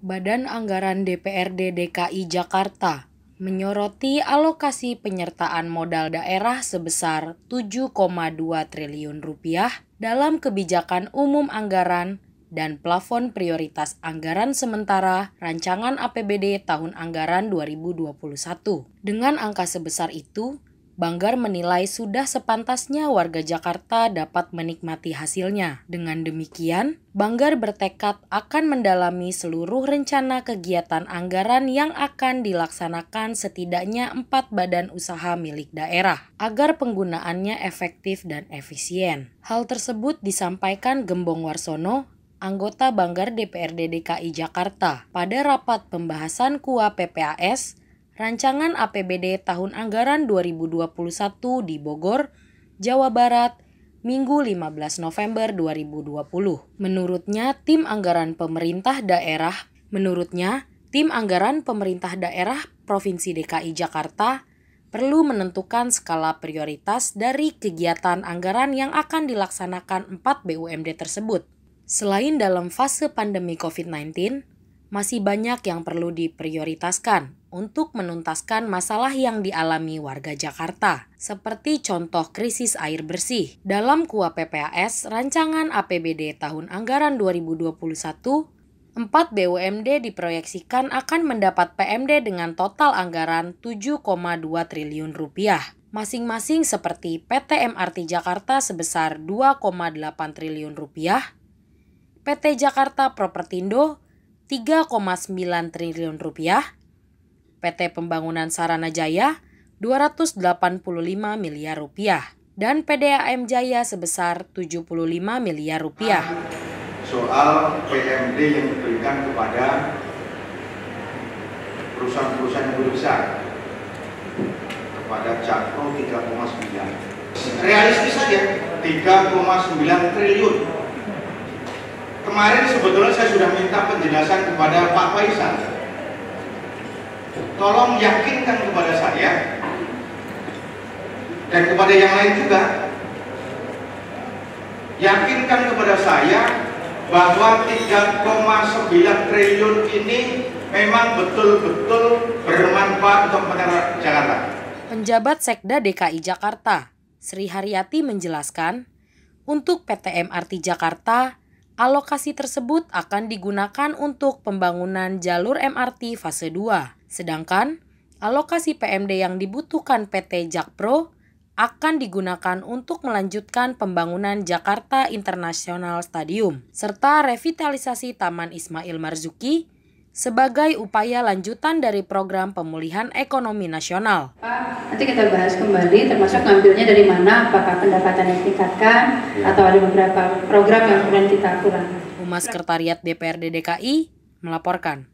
Badan Anggaran DPRD DKI Jakarta menyoroti alokasi penyertaan modal daerah sebesar 7,2 triliun rupiah dalam kebijakan umum anggaran dan plafon prioritas anggaran sementara rancangan APBD tahun anggaran 2021. Dengan angka sebesar itu, Banggar menilai sudah sepantasnya warga Jakarta dapat menikmati hasilnya. Dengan demikian, Banggar bertekad akan mendalami seluruh rencana kegiatan anggaran yang akan dilaksanakan setidaknya empat badan usaha milik daerah agar penggunaannya efektif dan efisien. Hal tersebut disampaikan Gembong Warsono, anggota Banggar DPRD DKI Jakarta pada rapat pembahasan KUA PPAS Rancangan APBD Tahun Anggaran 2021 di Bogor, Jawa Barat, Minggu 15 November 2020. Menurutnya, tim anggaran pemerintah daerah, menurutnya, tim anggaran pemerintah daerah Provinsi DKI Jakarta perlu menentukan skala prioritas dari kegiatan anggaran yang akan dilaksanakan 4 BUMD tersebut. Selain dalam fase pandemi COVID-19, masih banyak yang perlu diprioritaskan, untuk menuntaskan masalah yang dialami warga Jakarta, seperti contoh krisis air bersih. Dalam KUA PPAS, rancangan APBD tahun anggaran 2021 4 BUMD diproyeksikan akan mendapat PMD dengan total anggaran 7,2 triliun rupiah. Masing-masing seperti PT MRT Jakarta sebesar 2,8 triliun rupiah, PT Jakarta Propertindo 3,9 triliun rupiah, PT Pembangunan Sarana Jaya 285 miliar rupiah dan PDAM Jaya sebesar 75 miliar rupiah. Soal PMD yang diberikan kepada perusahaan-perusahaan yang besar kepada Jakpro 3,9 realistis saja 3,9 triliun kemarin sebetulnya saya sudah minta penjelasan kepada Pak Faisal tolong yakinkan kepada saya dan kepada yang lain juga yakinkan kepada saya bahwa 3,9 triliun ini memang betul-betul bermanfaat untuk masyarakat Jakarta. Penjabat Sekda DKI Jakarta, Sri Haryati menjelaskan, untuk PT MRT Jakarta alokasi tersebut akan digunakan untuk pembangunan jalur MRT fase 2. Sedangkan alokasi PMD yang dibutuhkan PT Jakpro akan digunakan untuk melanjutkan pembangunan Jakarta International Stadium serta revitalisasi Taman Ismail Marzuki sebagai upaya lanjutan dari program pemulihan ekonomi nasional. Nanti kita bahas kembali termasuk ngambilnya dari mana, apakah pendapatannya ditingkatkan ya. atau ada beberapa program yang kemudian kita kurang. Umas Sekretariat DPRD DKI melaporkan.